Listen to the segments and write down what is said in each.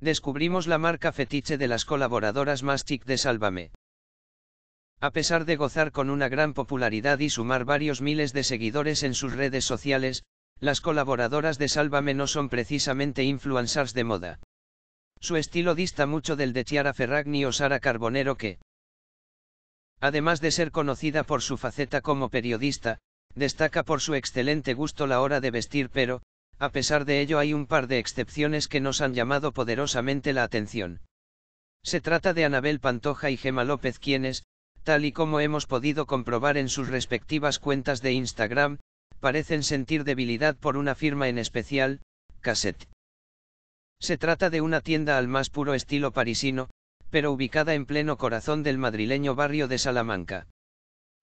descubrimos la marca fetiche de las colaboradoras más chic de Sálvame. A pesar de gozar con una gran popularidad y sumar varios miles de seguidores en sus redes sociales, las colaboradoras de Sálvame no son precisamente influencers de moda. Su estilo dista mucho del de Chiara Ferragni o Sara Carbonero que, además de ser conocida por su faceta como periodista, destaca por su excelente gusto la hora de vestir pero, a pesar de ello hay un par de excepciones que nos han llamado poderosamente la atención. Se trata de Anabel Pantoja y Gema López quienes, tal y como hemos podido comprobar en sus respectivas cuentas de Instagram, parecen sentir debilidad por una firma en especial, Cassette. Se trata de una tienda al más puro estilo parisino, pero ubicada en pleno corazón del madrileño barrio de Salamanca.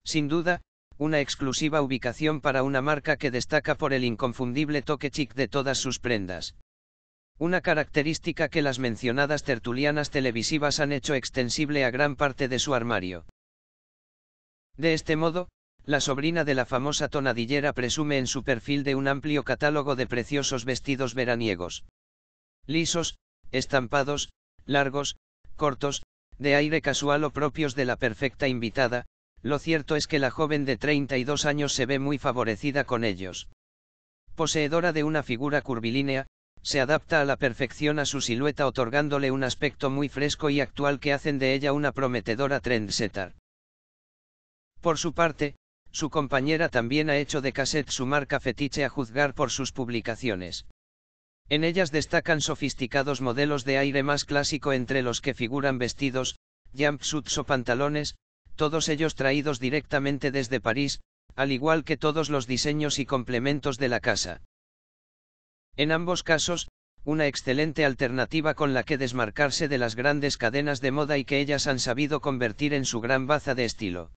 Sin duda, una exclusiva ubicación para una marca que destaca por el inconfundible toque chic de todas sus prendas. Una característica que las mencionadas tertulianas televisivas han hecho extensible a gran parte de su armario. De este modo, la sobrina de la famosa tonadillera presume en su perfil de un amplio catálogo de preciosos vestidos veraniegos. Lisos, estampados, largos, cortos, de aire casual o propios de la perfecta invitada, lo cierto es que la joven de 32 años se ve muy favorecida con ellos. Poseedora de una figura curvilínea, se adapta a la perfección a su silueta otorgándole un aspecto muy fresco y actual que hacen de ella una prometedora trendsetter. Por su parte, su compañera también ha hecho de cassette su marca fetiche a juzgar por sus publicaciones. En ellas destacan sofisticados modelos de aire más clásico entre los que figuran vestidos, jumpsuits o pantalones, todos ellos traídos directamente desde París, al igual que todos los diseños y complementos de la casa. En ambos casos, una excelente alternativa con la que desmarcarse de las grandes cadenas de moda y que ellas han sabido convertir en su gran baza de estilo.